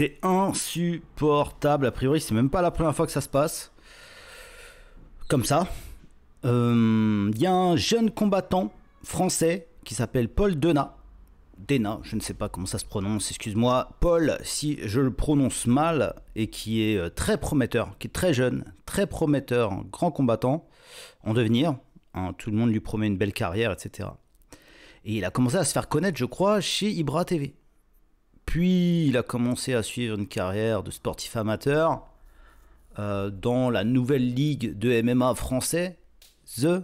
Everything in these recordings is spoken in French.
C'est insupportable. A priori, c'est même pas la première fois que ça se passe. Comme ça. Il euh, y a un jeune combattant français qui s'appelle Paul Dena. Dena, je ne sais pas comment ça se prononce, excuse-moi. Paul, si je le prononce mal, et qui est euh, très prometteur, qui est très jeune, très prometteur, grand combattant en devenir. Hein, tout le monde lui promet une belle carrière, etc. Et il a commencé à se faire connaître, je crois, chez Ibra TV. Puis il a commencé à suivre une carrière de sportif amateur euh, dans la nouvelle ligue de MMA français, The.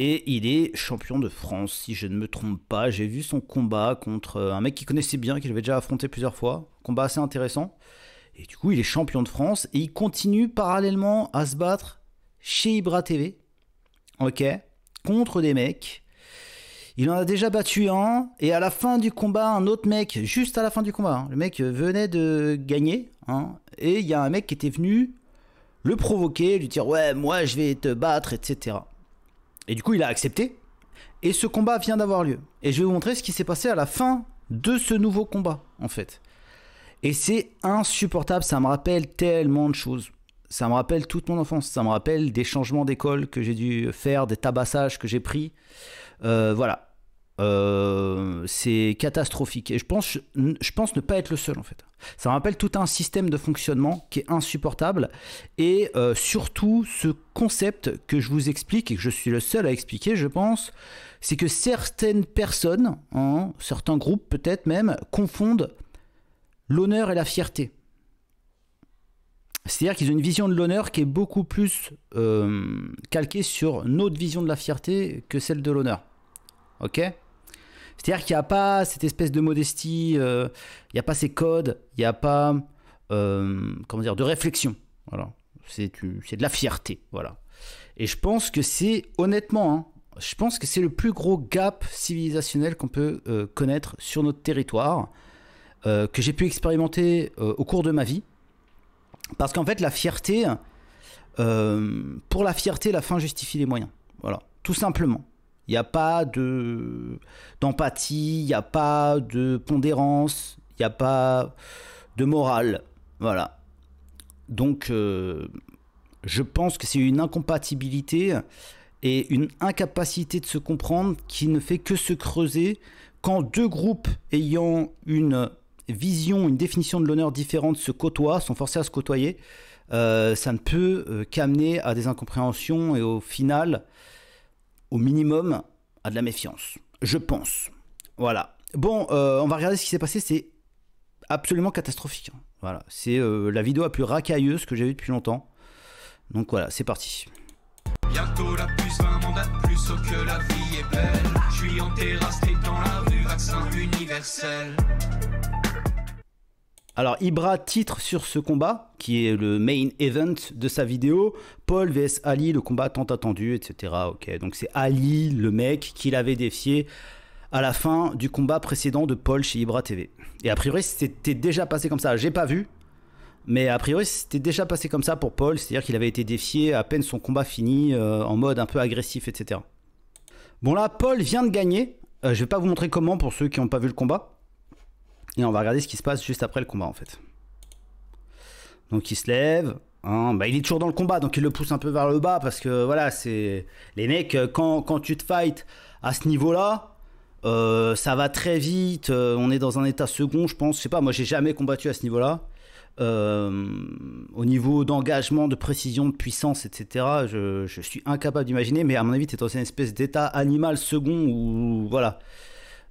Et il est champion de France, si je ne me trompe pas. J'ai vu son combat contre euh, un mec qu'il connaissait bien, qu'il avait déjà affronté plusieurs fois. Combat assez intéressant. Et du coup, il est champion de France et il continue parallèlement à se battre chez Ibra TV. Ok Contre des mecs il en a déjà battu un, et à la fin du combat, un autre mec, juste à la fin du combat, hein. le mec venait de gagner, hein, et il y a un mec qui était venu le provoquer, lui dire ouais, moi je vais te battre, etc. Et du coup, il a accepté, et ce combat vient d'avoir lieu. Et je vais vous montrer ce qui s'est passé à la fin de ce nouveau combat, en fait. Et c'est insupportable, ça me rappelle tellement de choses. Ça me rappelle toute mon enfance, ça me rappelle des changements d'école que j'ai dû faire, des tabassages que j'ai pris. Euh, voilà. Euh, c'est catastrophique. Et je pense, je pense ne pas être le seul en fait. Ça rappelle tout un système de fonctionnement qui est insupportable et euh, surtout ce concept que je vous explique et que je suis le seul à expliquer, je pense, c'est que certaines personnes, hein, certains groupes peut-être même, confondent l'honneur et la fierté. C'est-à-dire qu'ils ont une vision de l'honneur qui est beaucoup plus calquée sur notre vision de la fierté que celle de l'honneur. Ok C'est-à-dire qu'il n'y a pas cette espèce de modestie, euh, il n'y a pas ces codes, il n'y a pas euh, comment dire, de réflexion. Voilà. C'est de la fierté. Voilà. Et je pense que c'est, honnêtement, hein, je pense que c'est le plus gros gap civilisationnel qu'on peut euh, connaître sur notre territoire, que j'ai pu expérimenter au cours de ma vie. Parce qu'en fait, la fierté, pour la fierté, la fin justifie les moyens. Voilà, tout simplement. Il n'y a pas de d'empathie, il n'y a pas de pondérance, il n'y a pas de morale. Voilà. Donc, euh, je pense que c'est une incompatibilité et une incapacité de se comprendre qui ne fait que se creuser quand deux groupes ayant une vision, une définition de l'honneur différente se côtoient, sont forcés à se côtoyer. Euh, ça ne peut euh, qu'amener à des incompréhensions et au final au minimum, à de la méfiance. Je pense. Voilà. Bon, euh, on va regarder ce qui s'est passé. C'est absolument catastrophique. Hein. Voilà. C'est euh, la vidéo la plus racailleuse que j'ai vue depuis longtemps. Donc voilà, c'est parti. la que la vie la alors Ibra titre sur ce combat, qui est le main event de sa vidéo, Paul vs Ali, le combat tant attendu, etc. Ok, donc c'est Ali, le mec, qu'il avait défié à la fin du combat précédent de Paul chez Ibra TV. Et a priori, c'était déjà passé comme ça. J'ai pas vu, mais a priori, c'était déjà passé comme ça pour Paul, c'est-à-dire qu'il avait été défié à peine son combat fini, euh, en mode un peu agressif, etc. Bon là, Paul vient de gagner. Euh, je vais pas vous montrer comment pour ceux qui n'ont pas vu le combat. Et on va regarder ce qui se passe juste après le combat en fait. Donc il se lève. Hein, bah, il est toujours dans le combat, donc il le pousse un peu vers le bas parce que voilà, c'est. Les mecs, euh, quand, tu te fights à ce niveau-là, euh, ça va très vite. Euh, on est dans un état second, je pense. Je sais pas, moi j'ai jamais combattu à ce niveau-là. au niveau d'engagement, de précision, de puissance, etc., je, je suis incapable d'imaginer, mais à mon avis, es dans une espèce d'état animal second ou voilà,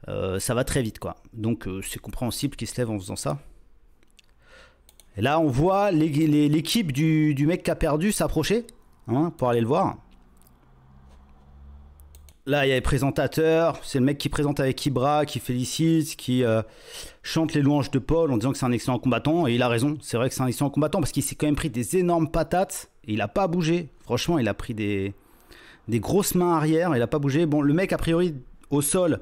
euh, ça va très vite, quoi. Donc euh, c'est compréhensible qu'il se lève en faisant ça. Et là, on voit l'équipe du, mec qui a perdu s'approcher hein, pour aller le voir. Là, il y a les présentateurs. C'est le mec qui présente avec Ibra, qui félicite, qui euh, chante les louanges de Paul en disant que c'est un excellent combattant. Et il a raison. C'est vrai que c'est un excellent combattant parce qu'il s'est quand même pris des énormes patates. Et il n'a pas bougé. Franchement, il a pris des, des grosses mains arrière. Il n'a pas bougé. Bon, le mec, a priori, au sol,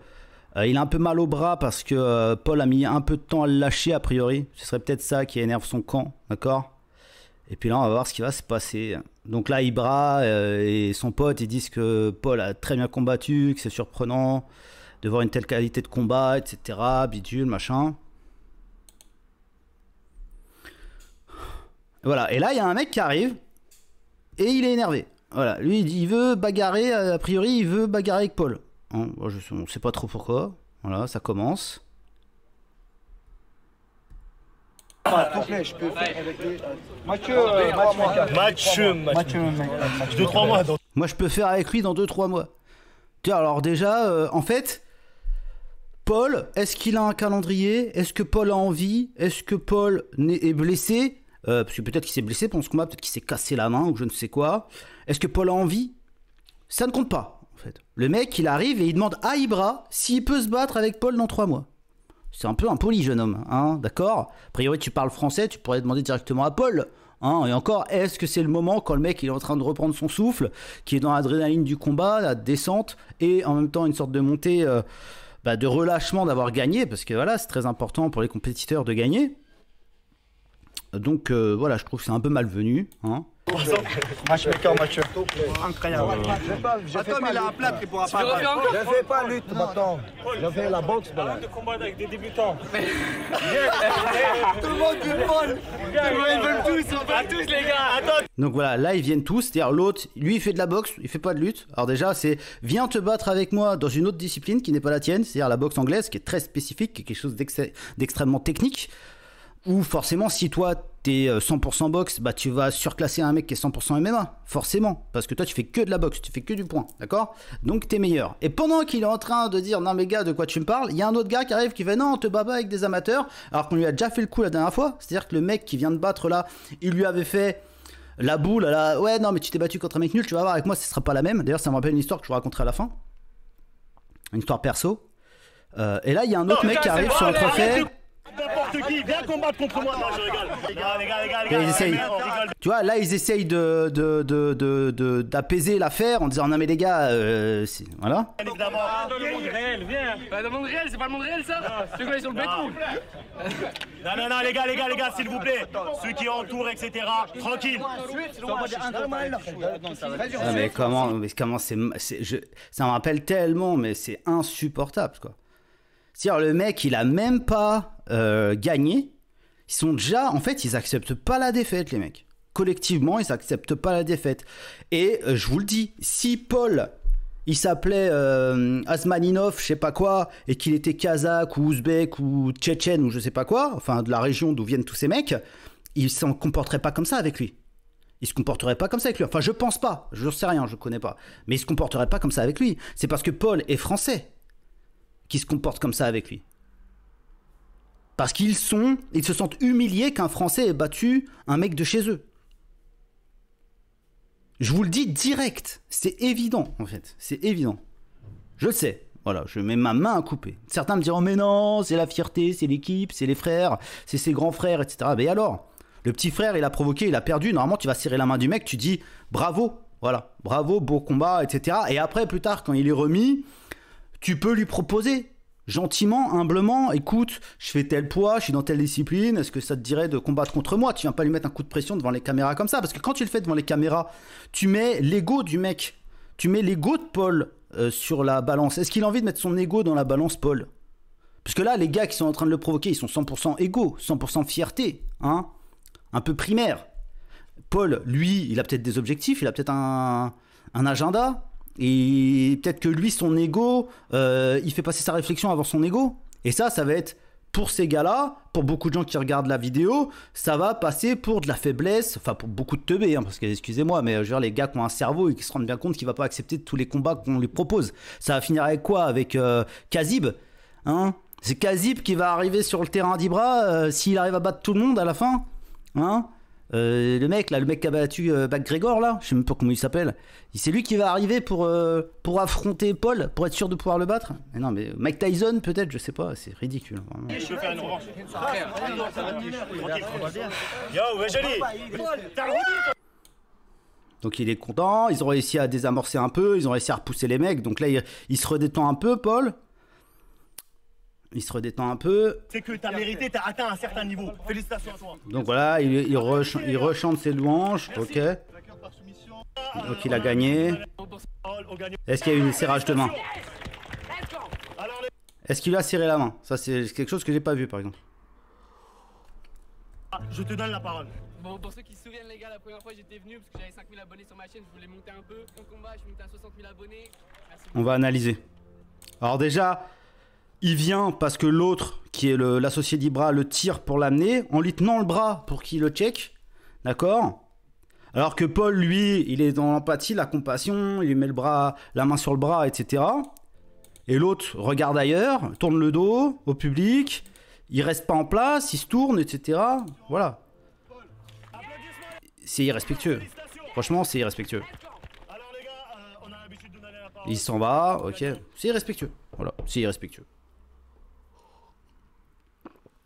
euh, il a un peu mal au bras parce que euh, Paul a mis un peu de temps à le lâcher, a priori. Ce serait peut-être ça qui énerve son camp, d'accord Et puis là, on va voir ce qui va se passer. Donc là, Ibra euh, et son pote, ils disent que Paul a très bien combattu, que c'est surprenant de voir une telle qualité de combat, etc. Bidule, machin. Voilà, et là, il y a un mec qui arrive et il est énervé. Voilà, lui, il veut bagarrer, a priori, il veut bagarrer avec Paul. Hein, je, on ne sait pas trop pourquoi. Voilà, ça commence. mois. Moi, je peux faire avec lui dans 2-3 mois. Tiens, alors déjà, euh, en fait, Paul, est-ce qu'il a un calendrier Est-ce que Paul a envie Est-ce que Paul est blessé euh, Parce que peut-être qu'il s'est blessé pendant ce combat, peut-être qu'il s'est cassé la main ou je ne sais quoi. Est-ce que Paul a envie Ça ne compte pas. Le mec, il arrive et il demande à Ibra s'il peut se battre avec Paul dans trois mois. C'est un peu impoli, jeune homme, hein, d'accord A priori, tu parles français, tu pourrais demander directement à Paul. Hein, et encore, est-ce que c'est le moment quand le mec il est en train de reprendre son souffle, qui est dans l'adrénaline du combat, la descente, et en même temps une sorte de montée euh, bah, de relâchement d'avoir gagné, parce que voilà, c'est très important pour les compétiteurs de gagner. Donc euh, voilà, je trouve que c'est un peu malvenu. Hein. Matchmaker, matcheur. Incroyable. Attends, mais il a un plat qui pourra pas. Je fais pas lutte maintenant. Je fais la boxe. Arrête de combattre avec des débutants. Tout le monde veut Ils veulent tous, on va tous les gars. Attends. Donc voilà, là ils viennent tous. C'est-à-dire l'autre, lui il fait de la boxe, il fait pas de lutte. Alors déjà, c'est viens te battre avec moi dans une autre discipline qui n'est pas la tienne, c'est-à-dire la boxe anglaise qui est très spécifique, qui est quelque chose d'extrêmement technique. Ou forcément, si toi t'es 100% euh, boxe, bah tu vas surclasser un mec qui est 100% MMA, forcément, parce que toi tu fais que de la boxe, tu fais que du point, d'accord Donc t'es meilleur. Et pendant qu'il est en train de dire non mais gars de quoi tu me parles, il y a un autre gars qui arrive qui fait non on te bat pas avec des amateurs, alors qu'on lui a déjà fait le coup la dernière fois, c'est-à-dire que le mec qui vient de battre là, il lui avait fait la boule, la... « ouais non mais tu t'es battu contre un mec nul, tu vas voir avec moi ce sera pas la même. D'ailleurs ça me rappelle une histoire que je vous raconterai à la fin, une histoire perso. Euh, et là il y a un autre mec qui arrive sur un trophée. N'importe qui, viens combattre contre moi. Non, je rigole. Les gars, les gars, les gars, les gars. Ils Tu vois, là, ils essayent de, de, de, de, de- d'apaiser l'affaire en disant non mais les gars, euh, voilà. évidemment. Ah, dans le monde réel, viens. Bah, dans le monde réel, c'est pas le monde réel ça C'est quoi, ils sont le béton Non, non, non, les gars, les gars, les gars, s'il vous plaît. Ceux qui entourent, etc. Tranquille. Non, mais comment, mais comment c'est, c'est- je- ça me rappelle tellement, mais c'est insupportable quoi. C'est-à-dire le mec, il a même pas euh, gagné, ils sont déjà, en fait, ils acceptent pas la défaite, les mecs. Collectivement, ils acceptent pas la défaite. Et euh, je vous le dis, si Paul, il s'appelait euh, Asmaninov, je sais pas quoi, et qu'il était kazakh ou ouzbek ou tchétchène ou je sais pas quoi, enfin de la région d'où viennent tous ces mecs, il s'en comporterait pas comme ça avec lui. Il se comporterait pas comme ça avec lui. Enfin, je pense pas, je sais rien, je connais pas. Mais il se comporterait pas comme ça avec lui. C'est parce que Paul est français qui se comporte comme ça avec lui. Parce qu'ils sont, ils se sentent humiliés qu'un Français ait battu un mec de chez eux. Je vous le dis direct, c'est évident en fait, c'est évident. Je le sais, voilà, je mets ma main à couper. Certains me diront mais non, c'est la fierté, c'est l'équipe, c'est les frères, c'est ses grands frères, etc. Mais alors, le petit frère, il a provoqué, il a perdu. Normalement, tu vas serrer la main du mec, tu dis bravo, voilà, bravo, beau combat, etc. Et après, plus tard, quand il est remis, tu peux lui proposer gentiment, humblement, écoute, je fais tel poids, je suis dans telle discipline, est-ce que ça te dirait de combattre contre moi Tu viens pas lui mettre un coup de pression devant les caméras comme ça, parce que quand tu le fais devant les caméras, tu mets l'ego du mec, tu mets l'ego de Paul euh, sur la balance. Est-ce qu'il a envie de mettre son ego dans la balance, Paul Parce que là, les gars qui sont en train de le provoquer, ils sont 100% égaux, 100% fierté, hein un peu primaire. Paul, lui, il a peut-être des objectifs, il a peut-être un, un agenda, et peut-être que lui, son ego, euh, il fait passer sa réflexion avant son ego. Et ça, ça va être pour ces gars-là, pour beaucoup de gens qui regardent la vidéo, ça va passer pour de la faiblesse, enfin pour beaucoup de teubés, hein, parce que excusez-moi, mais euh, je veux les gars qui ont un cerveau et qui se rendent bien compte qu'il va pas accepter tous les combats qu'on lui propose. Ça va finir avec quoi Avec euh, Kazib hein C'est Kazib qui va arriver sur le terrain d'Ibra s'il arrive à battre tout le monde à la fin hein euh, le mec là, le mec qui a battu euh, Gregor là, je sais même pas comment il s'appelle. C'est lui qui va arriver pour euh, pour affronter Paul, pour être sûr de pouvoir le battre. non, mais Mike Tyson peut-être, je sais pas, c'est ridicule. Hein, donc il est content, ils ont réussi à désamorcer un peu, ils ont réussi à repousser les mecs. Donc là, il, il se redétend un peu, Paul il se redétend un peu. C'est que t'as mérité, t'as atteint un certain niveau. Félicitations à toi. Donc voilà, il, rechante ses louanges. Ok. Donc il a gagné. Est-ce qu'il y a eu des serrage de main Est-ce qu'il a serré la main Ça c'est quelque chose que j'ai pas vu par exemple. Ah, je te donne la parole. Bon, pour ceux qui se souviennent, les gars, la première fois j'étais venu parce que j'avais 5000 abonnés sur ma chaîne, je voulais monter un peu. En combat, je suis monté à 60 000 abonnés. On va analyser. Alors, déjà, il vient parce que l'autre, qui est l'associé d'Ibra, le tire pour l'amener, en lui tenant le bras pour qu'il le check. D'accord Alors que Paul, lui, il est dans l'empathie, la compassion, il met le bras, la main sur le bras, etc. Et l'autre regarde ailleurs, tourne le dos au public, il reste pas en place, il se tourne, etc. Voilà. C'est irrespectueux. Franchement, c'est irrespectueux. Il s'en va, ok. C'est irrespectueux. Voilà, c'est irrespectueux.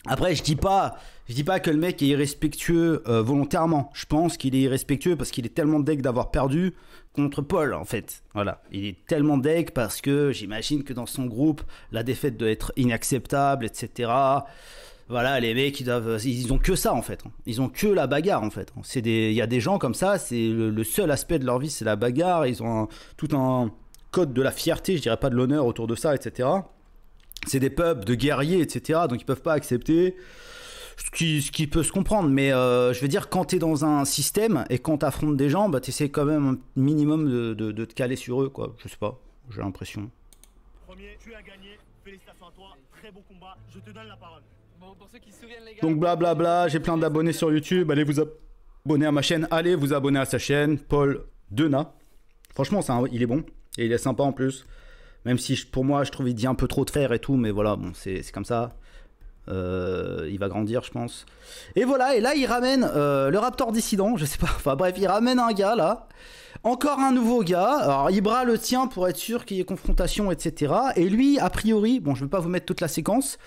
Après, je dis pas, je dis pas que le mec est irrespectueux euh, volontairement. Je pense qu'il est irrespectueux parce qu'il est tellement deg d'avoir perdu contre Paul, en fait. Voilà, il est tellement deg parce que j'imagine que dans son groupe, la défaite doit être inacceptable, etc. Voilà, les mecs, ils doivent, ont que ça en fait. Ils ont que la bagarre en fait. C'est des, il y a des gens comme ça, c'est le, seul aspect de leur vie, c'est la bagarre. Ils ont tout un code de la fierté, je dirais pas de l'honneur autour de ça, etc c'est des pubs de guerriers, etc. Donc ils peuvent pas accepter. Ce qui, peut se comprendre, mais euh, je veux dire, quand tu es dans un système et quand tu affrontes des gens, bah, tu essaies quand même un minimum de, te caler sur eux, quoi. Je sais pas, j'ai l'impression. Donc blablabla, j'ai plein d'abonnés sur YouTube, allez vous abonner à ma chaîne, allez vous abonner à sa chaîne, Paul Dena. Franchement, il est bon et il est sympa en plus. Même si pour moi, je trouve il dit un peu trop de fer et tout, mais voilà, bon, c'est comme ça. Euh, il va grandir, je pense. Et voilà, et là, il ramène euh, le Raptor dissident, je sais pas. Enfin bref, il ramène un gars là. Encore un nouveau gars. Alors, Ibra le tient pour être sûr qu'il y ait confrontation, etc. Et lui, a priori, bon, je veux pas vous mettre toute la séquence,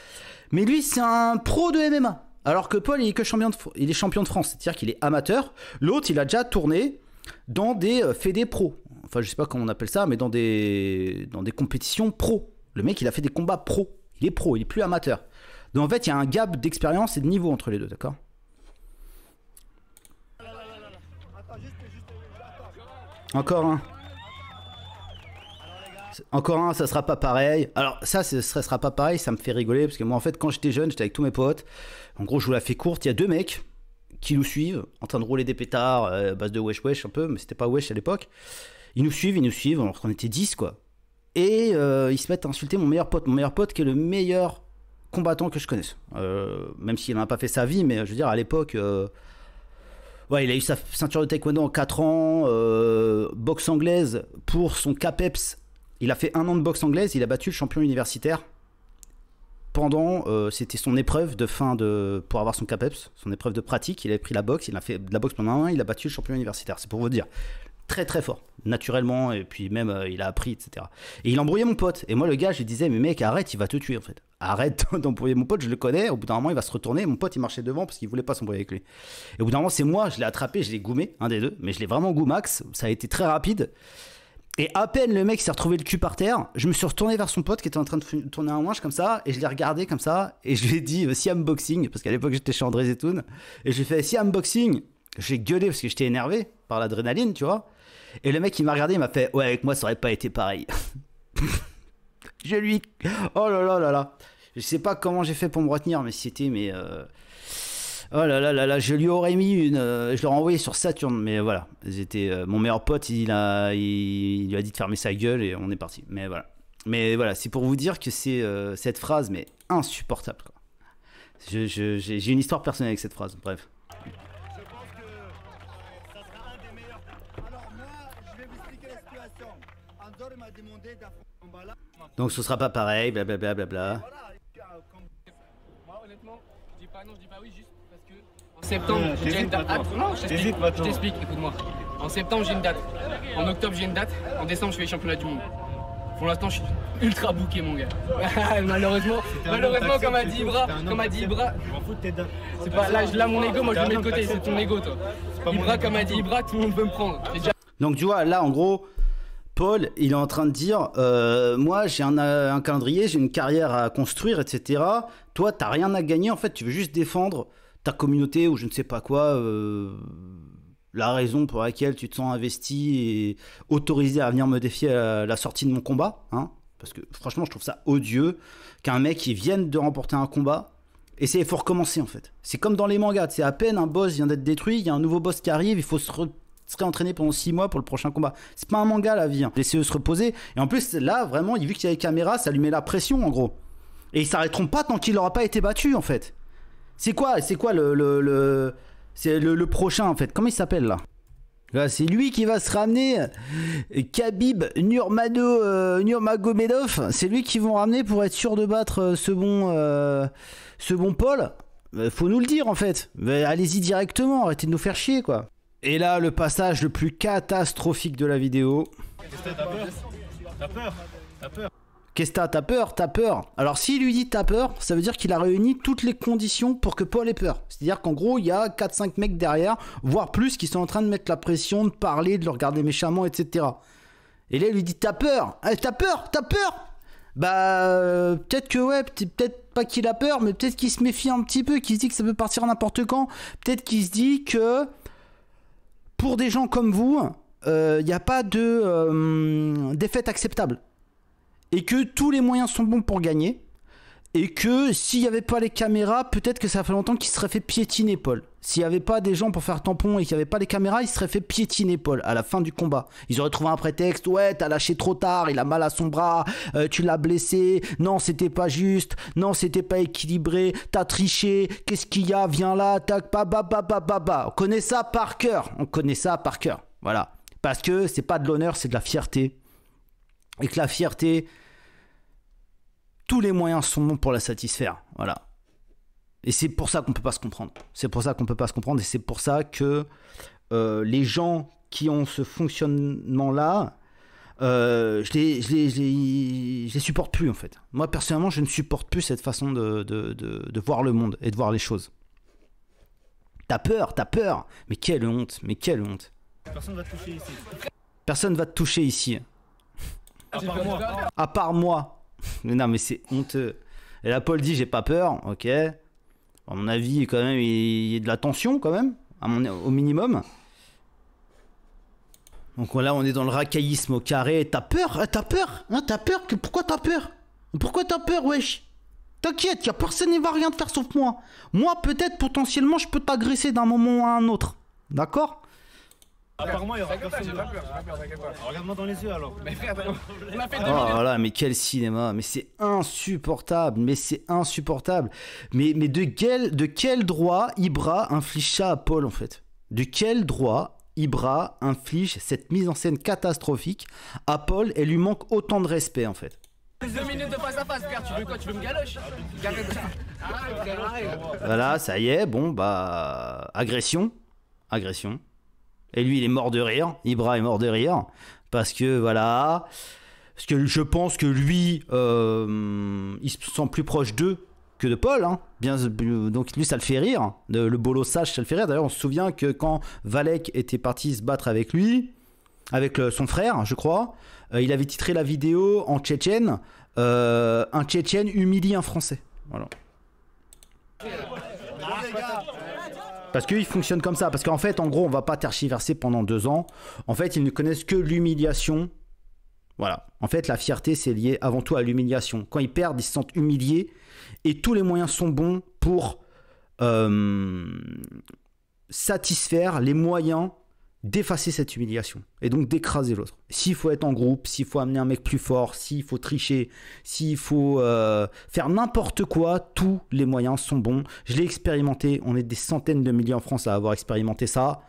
mais lui, c'est un pro de MMA. Alors que Paul, il est que champion de, il est champion de France, c'est-à-dire qu'il est amateur. L'autre, il a déjà tourné dans des euh, pros. pro enfin je sais pas comment on appelle ça, mais dans des, dans des compétitions pro. Le mec, il a fait des combats pro. Il est pro, il est plus amateur. Donc en fait, il y a un gap d'expérience et de niveau entre les deux, d'accord Encore un. Encore un, ça sera pas pareil. Alors ça, ça sera, sera pas pareil, ça me fait rigoler, parce que moi en fait, quand j'étais jeune, j'étais avec tous mes potes. En gros, je vous la fais courte, il y a deux mecs qui nous suivent, en train de rouler des pétards, euh, base de wesh wesh un peu, mais c'était pas wesh à l'époque. Ils nous suivent, ils nous suivent, alors qu'on était 10, quoi. Et euh, ils se mettent à insulter mon meilleur pote, mon meilleur pote qui est le meilleur combattant que je connaisse. Euh, même s'il n'a pas fait sa vie, mais je veux dire, à l'époque, euh, ouais, il a eu sa ceinture de taekwondo en 4 ans, boxe anglaise pour son CAPEPS. Il a fait un an de boxe anglaise, il a battu le champion universitaire pendant, c'était son épreuve de fin de, pour avoir son CAPEPS, son épreuve de pratique. Il avait pris la boxe, il a fait de la boxe pendant un an, il a battu le champion universitaire. C'est pour vous dire très très fort, naturellement, et puis même euh, il a appris, etc. Et il embrouillait mon pote. Et moi, le gars, je lui disais, mais mec, arrête, il va te tuer en fait. Arrête d'embrouiller mon pote, je le connais. Au bout d'un moment, il va se retourner. Mon pote, il marchait devant parce qu'il voulait pas s'embrouiller avec lui. Et au bout d'un moment, c'est moi, je l'ai attrapé, je l'ai goumé, un des deux, mais je l'ai vraiment max Ça a été très rapide. Et à peine le mec s'est retrouvé le cul par terre, je me suis retourné vers son pote qui était en train de tourner un manche comme ça, et je l'ai regardé comme ça, et je lui ai dit euh, Siam Boxing, parce qu'à l'époque j'étais chez et Zetoun, et je lui ai fait Siam Boxing. J'ai gueulé parce que j'étais énervé par l'adrénaline, tu vois. Et le mec, il m'a regardé, il m'a fait Ouais, avec moi, ça aurait pas été pareil. je lui. Oh là là là là. Je sais pas comment j'ai fait pour me retenir, mais c'était. Mais. Euh, oh là là là là, je lui aurais mis une. Euh, je l'aurais envoyé sur Saturne, mais voilà. J'étais, euh, mon meilleur pote, il, a, il... lui a dit de fermer sa gueule et on est parti. Mais voilà. Mais voilà, c'est pour vous dire que c'est cette phrase, mais insupportable. Quoi. je, j'ai une histoire personnelle avec cette phrase, bref. Donc ce sera pas pareil, blablabla. Bla bla bla. en septembre, euh, j'ai une date. Ah, non, je t'explique, écoute-moi. En septembre, j'ai une date. En octobre, j'ai une date. En décembre, je fais les championnats du monde. Pour l'instant, je suis ultra bouqué mon gars. malheureusement, malheureusement, comme a dit Ibra, comme a dit Ibra. Je m'en fous de tes dates. C'est pas là, là, mon ego, moi je le mets de côté, c'est ton ego, toi. C'est pas Ibra, comme a dit Ibra, tout le monde peut me prendre. Donc tu vois, là, en gros, Paul, il est en train de dire euh, Moi, j'ai euh, un, calendrier, j'ai une carrière à construire, etc. Toi, t'as rien à gagner, en fait, tu veux juste défendre ta communauté ou je ne sais pas quoi, euh, la raison pour laquelle tu te sens investi et autorisé à venir me défier à la sortie de mon combat. Hein parce que franchement, je trouve ça odieux qu'un mec qui vienne de remporter un combat. Et c'est faut recommencer en fait. C'est comme dans les mangas, c'est à peine un boss vient d'être détruit, il y a un nouveau boss qui arrive, il faut se serait entraîné pendant 6 mois pour le prochain combat. C'est pas un manga la vie. laissez hein. le e se reposer. Et en plus, là, vraiment, vu qu'il y a les caméras, ça lui met la pression en gros. Et ils s'arrêteront pas tant qu'il n'aura pas été battu en fait. C'est quoi C'est quoi le. le, C'est le, prochain en fait. Comment il s'appelle là Là, c'est lui qui va se ramener. Khabib euh, Nurmagomedov, c'est lui qui vont ramener pour être sûr de battre euh, ce bon, euh, ce bon Paul. Faut nous le dire en fait. Allez-y directement, arrêtez de nous faire chier quoi. Et là, le passage le plus catastrophique de la vidéo. Qu'est-ce t'as peur T'as peur T'as peur Qu'est-ce t'as peur T'as peur Alors s'il lui dit t'as peur, ça veut dire qu'il a réuni toutes les conditions pour que Paul ait peur. C'est-à-dire qu'en gros, il y a 4-5 mecs derrière, voire plus, qui sont en train de mettre la pression, de parler, de le regarder méchamment, etc. Et là, il lui dit t'as peur eh, T'as peur T'as peur Bah, euh, peut-être que ouais, peut-être pas qu'il a peur, mais peut-être qu'il se méfie un petit peu, qu'il se dit que ça peut partir n'importe quand. Peut-être qu'il se dit que pour des gens comme vous, il euh, n'y a pas de euh, défaite acceptable. Et que tous les moyens sont bons pour gagner et que s'il n'y avait pas les caméras, peut-être que ça fait longtemps qu'il serait fait piétiner Paul. S'il n'y avait pas des gens pour faire tampon et qu'il n'y avait pas les caméras, il serait fait piétiner Paul à la fin du combat. Ils auraient trouvé un prétexte, ouais, t'as lâché trop tard, il a mal à son bras, euh, tu l'as blessé, non, c'était pas juste, non, c'était pas équilibré, t'as triché, qu'est-ce qu'il y a, viens là, tac, pa, ba ba bah, bah, On connaît ça par cœur, on connaît ça par cœur, voilà. Parce que c'est pas de l'honneur, c'est de la fierté. Et que la fierté, tous les moyens sont bons pour la satisfaire. Voilà. Et c'est pour ça qu'on peut pas se comprendre. C'est pour ça qu'on peut pas se comprendre et c'est pour ça que euh, les gens qui ont ce fonctionnement-là, euh, je, les, les, supporte plus en fait. Moi personnellement, je ne supporte plus cette façon de, voir le monde et de voir les choses. T'as peur, t'as peur. Mais quelle honte, mais quelle honte. Personne va te toucher ici. Personne va te toucher ici. À part moi. À part moi mais non, mais c'est honteux. Et là, Paul dit J'ai pas peur, ok. À mon avis, quand même, il y a de la tension, quand même, à mon, au minimum. Donc là, on est dans le racaillisme au carré. T'as peur euh, T'as peur hein, T'as peur que... Pourquoi t'as peur Pourquoi t'as peur, wesh T'inquiète, y a personne qui va rien te faire sauf moi. Moi, peut-être, potentiellement, je peux t'agresser d'un moment à un autre. D'accord Apparemment, il y aura Regarde-moi dans les yeux alors. Mais ah, Oh là, mais quel cinéma, mais c'est insupportable, mais c'est insupportable. Mais, mais de, quel, de quel droit Ibra inflige ça à Paul en fait De quel droit Ibra inflige cette mise en scène catastrophique à Paul et lui manque autant de respect en fait ah, Voilà, ça y est, bon, bah. Agression. Agression. Et lui, il est mort de rire. Ibra est mort de rire. Parce que, voilà. Parce que je pense que lui, euh, il se sent plus proche d'eux que de Paul. Hein. donc lui, ça le fait rire. Le, le bolo ça le fait rire. D'ailleurs, on se souvient que quand Valek était parti se battre avec lui, avec son frère, je crois, euh, il avait titré la vidéo en tchétchène euh, Un tchétchène humilie un français. Voilà. Parce qu'ils fonctionnent comme ça. Parce qu'en fait, en gros, on va pas tergiverser pendant deux ans. En fait, ils ne connaissent que l'humiliation. Voilà. En fait, la fierté, c'est lié avant tout à l'humiliation. Quand ils perdent, ils se sentent humiliés. Et tous les moyens sont bons pour euh, satisfaire les moyens d'effacer cette humiliation et donc d'écraser l'autre. S'il faut être en groupe, s'il faut amener un mec plus fort, s'il faut tricher, s'il faut euh, faire n'importe quoi, tous les moyens sont bons. Je l'ai expérimenté, on est des centaines de milliers en France à avoir expérimenté ça.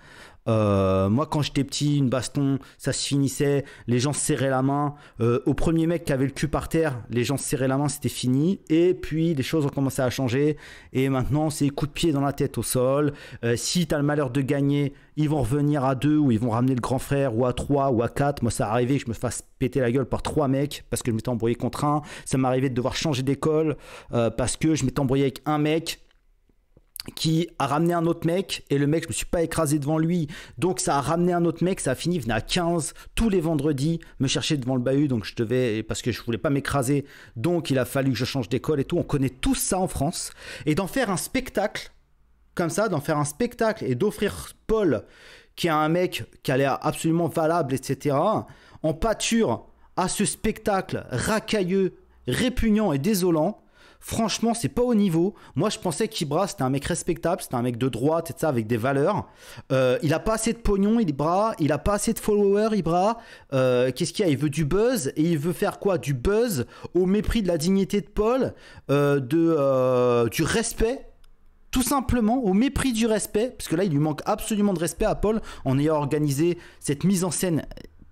Euh, moi, quand j'étais petit, une baston, ça se finissait. Les gens se serraient la main. Euh, au premier mec qui avait le cul par terre, les gens se serraient la main, c'était fini. Et puis, les choses ont commencé à changer. Et maintenant, c'est coups de pied dans la tête au sol. Euh, si t'as le malheur de gagner, ils vont revenir à deux ou ils vont ramener le grand frère ou à trois ou à quatre. Moi, ça arrivait que je me fasse péter la gueule par trois mecs parce que je m'étais embrouillé contre un. Ça m'arrivait de devoir changer d'école parce que je m'étais embrouillé avec un mec qui a ramené un autre mec et le mec je me suis pas écrasé devant lui donc ça a ramené un autre mec ça a fini il venait à 15 tous les vendredis me chercher devant le bahut donc je devais parce que je voulais pas m'écraser donc il a fallu que je change d'école et tout on connaît tout ça en France et d'en faire un spectacle comme ça d'en faire un spectacle et d'offrir Paul qui est un mec qui a l'air absolument valable etc en pâture à ce spectacle racailleux répugnant et désolant Franchement, c'est pas au niveau. Moi, je pensais qu'Ibra, c'était un mec respectable, c'était un mec de droite, et ça, avec des valeurs. Euh, il a pas assez de pognon, Ibra. Il a pas assez de followers, Ibra. Euh, qu'est-ce qu'il y a Il veut du buzz. Et il veut faire quoi Du buzz au mépris de la dignité de Paul, euh, de, du respect tout simplement au mépris du respect, parce que là il lui manque absolument de respect à Paul en ayant organisé cette mise en scène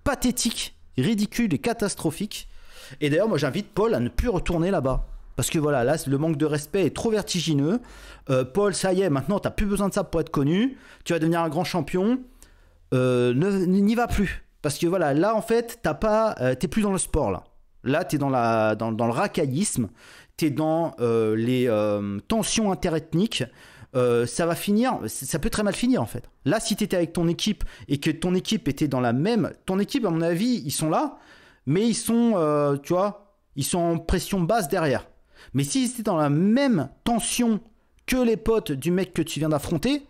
pathétique, ridicule et catastrophique. Et d'ailleurs moi j'invite Paul à ne plus retourner là-bas. Parce que voilà, là, le manque de respect est trop vertigineux. Euh, Paul, ça y est, maintenant, tu t'as plus besoin de ça pour être connu. Tu vas devenir un grand champion. Euh, n'y va plus. Parce que voilà, là, en fait, t'as pas, euh, t'es plus dans le sport, là. Là, t'es dans, la, dans, dans le racaillisme. T'es dans les tensions interethniques. ça va finir, ça peut très mal finir en fait. Là, si tu étais avec ton équipe et que ton équipe était dans la même, ton équipe, à mon avis, ils sont là, mais ils sont, tu vois, ils sont en pression basse derrière. Mais s'ils étaient dans la même tension que les potes du mec que tu viens d'affronter,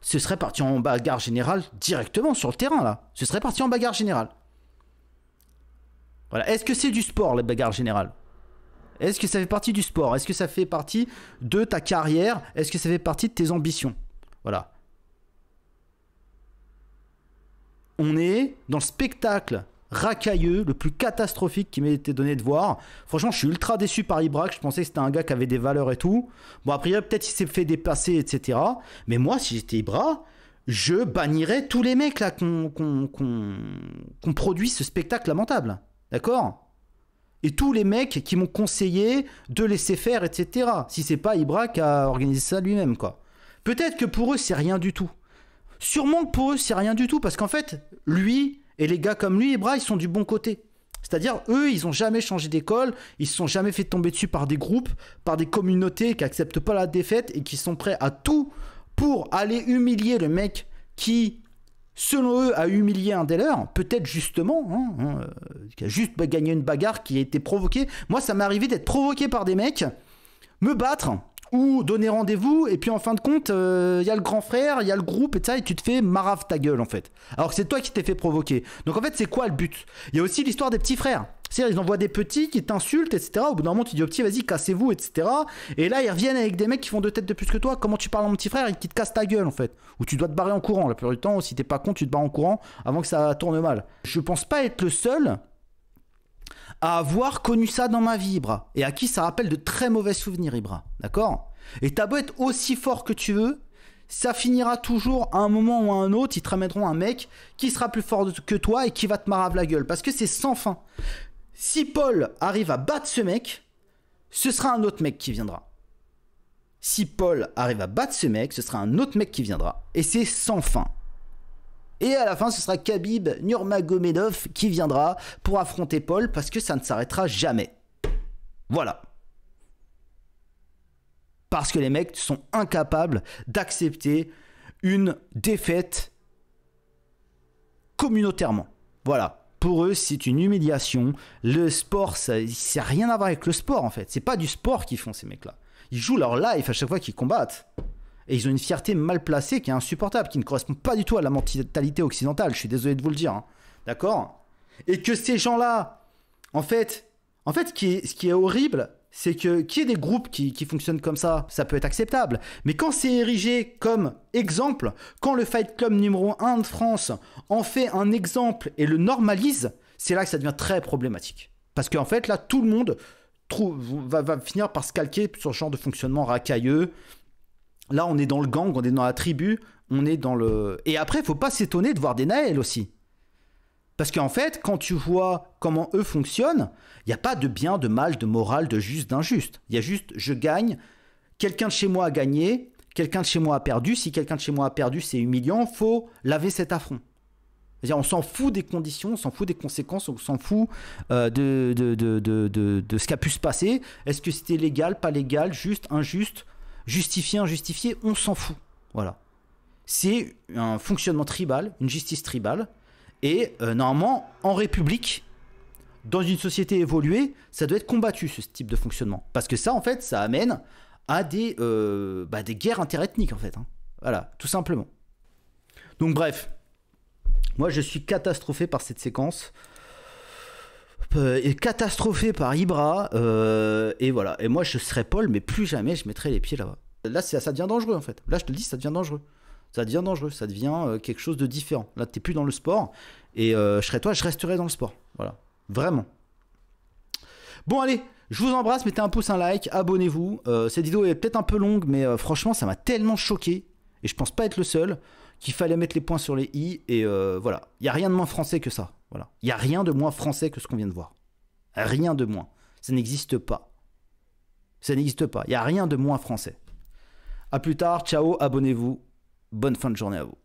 ce serait parti en bagarre générale directement sur le terrain là. Ce serait parti en bagarre générale. Voilà. Est-ce que c'est du sport la bagarre générale Est-ce que ça fait partie du sport Est-ce que ça fait partie de ta carrière Est-ce que ça fait partie de tes ambitions Voilà. On est dans le spectacle racailleux, le plus catastrophique qui m'ait été donné de voir. Franchement, je suis ultra déçu par Ibrak. Je pensais que c'était un gars qui avait des valeurs et tout. Bon, après, peut-être il s'est fait dépasser, etc. Mais moi, si j'étais Ibra, je bannirais tous les mecs là qu'on produit ce spectacle lamentable. D'accord et tous les mecs qui m'ont conseillé de laisser faire, etc. Si c'est pas Ibra qui a organisé ça lui-même, quoi. Peut-être que pour eux, c'est rien du tout. Sûrement que pour eux, c'est rien du tout, parce qu'en fait, lui, et les gars comme lui et Bra, ils sont du bon côté. C'est-à-dire, eux, ils n'ont jamais changé d'école, ils se sont jamais fait tomber dessus par des groupes, par des communautés qui acceptent pas la défaite et qui sont prêts à tout pour aller humilier le mec qui, selon eux, a humilié un des leurs, peut-être justement, hein, hein, euh, qui a juste gagné une bagarre, qui a été provoqué. Moi, ça m'est arrivé d'être provoqué par des mecs, me battre, ou donner rendez-vous, et puis en fin de compte, euh, il y a le grand frère, il y a le groupe, et ça, et tu te fais marave ta gueule, en fait. Alors que c'est toi qui t'es fait provoquer. Donc en fait, c'est quoi le but Il y a aussi l'histoire des petits frères. C'est-à-dire, ils envoient des petits qui t'insultent, etc. Au bout d'un moment, tu dis au petit, vas-y, cassez-vous, etc. Et là, ils reviennent avec des mecs qui font deux têtes de plus que toi. Comment tu parles à mon petit frère et te casse ta gueule, en fait Ou tu dois te barrer en courant. La plupart du temps, si t'es pas con, tu te barres en courant avant que ça tourne mal. Je pense pas être le seul à avoir connu ça dans ma vie, Ibra, et à qui ça rappelle de très mauvais souvenirs, Ibra. D'accord Et t'as beau être aussi fort que tu veux, ça finira toujours à un moment ou à un autre, ils te ramèneront un mec qui sera plus fort que toi et qui va te marave la gueule. Parce que c'est sans fin. Si Paul arrive à battre ce mec, ce sera un autre mec qui viendra. Si Paul arrive à battre ce mec, ce sera un autre mec qui viendra. Et c'est sans fin. Et à la fin, ce sera Khabib Nurmagomedov qui viendra pour affronter Paul parce que ça ne s'arrêtera jamais. Voilà. Parce que les mecs sont incapables d'accepter une défaite communautairement. Voilà. Pour eux, c'est une humiliation. Le sport, ça n'a rien à voir avec le sport en fait. C'est pas du sport qu'ils font ces mecs-là. Ils jouent leur life à chaque fois qu'ils combattent. Et ils ont une fierté mal placée qui est insupportable, qui ne correspond pas du tout à la mentalité occidentale. Je suis désolé de vous le dire. Hein. D'accord Et que ces gens-là, en fait, en fait, ce qui est, horrible, c'est que qu'il y ait des groupes qui, fonctionnent comme ça, ça peut être acceptable. Mais quand c'est érigé comme exemple, quand le Fight Club numéro 1 de France en fait un exemple et le normalise, c'est là que ça devient très problématique. Parce qu'en fait, là, tout le monde va, va, finir par se calquer sur ce genre de fonctionnement racailleux, Là, on est dans le gang, on est dans la tribu, on est dans le. Et après, il faut pas s'étonner de voir des Naël aussi. Parce qu'en fait, quand tu vois comment eux fonctionnent, il n'y a pas de bien, de mal, de moral, de juste, d'injuste. Il y a juste je gagne, quelqu'un de chez moi a gagné, quelqu'un de chez moi a perdu. Si quelqu'un de chez moi a perdu, c'est humiliant, faut laver cet affront. C'est-à-dire, on s'en fout des conditions, on s'en fout des conséquences, on s'en fout euh, de, de, ce qui a pu se passer. Est-ce que c'était légal, pas légal, juste, injuste justifié, injustifié, on s'en fout. Voilà. C'est un fonctionnement tribal, une justice tribale. Et euh, normalement, en République, dans une société évoluée, ça doit être combattu, ce type de fonctionnement. Parce que ça, en fait, ça amène à des, euh, bah, guerres interethniques, en fait. Hein. Voilà, tout simplement. Donc bref, moi je suis catastrophé par cette séquence. Euh, catastrophé par Ibra. Euh, et voilà. Et moi, je serais Paul, mais plus jamais je mettrais les pieds là-bas. Là, ça, devient dangereux, en fait. Là, je te le dis, ça devient dangereux. Ça devient dangereux. Ça devient euh, quelque chose de différent. Là, t'es plus dans le sport. Et je serais toi, je resterai dans le sport. Voilà. Vraiment. Bon, allez. Je vous embrasse, mettez un pouce, un like, abonnez-vous. cette vidéo est peut-être un peu longue, mais franchement, ça m'a tellement choqué. Et je pense pas être le seul qu'il fallait mettre les points sur les i et euh, voilà. Il y a rien de moins français que ça. Voilà. Il y a rien de moins français que ce qu'on vient de voir. Rien de moins. Ça n'existe pas. Ça n'existe pas. Il y a rien de moins français. À plus tard. Ciao. Abonnez-vous. Bonne fin de journée à vous.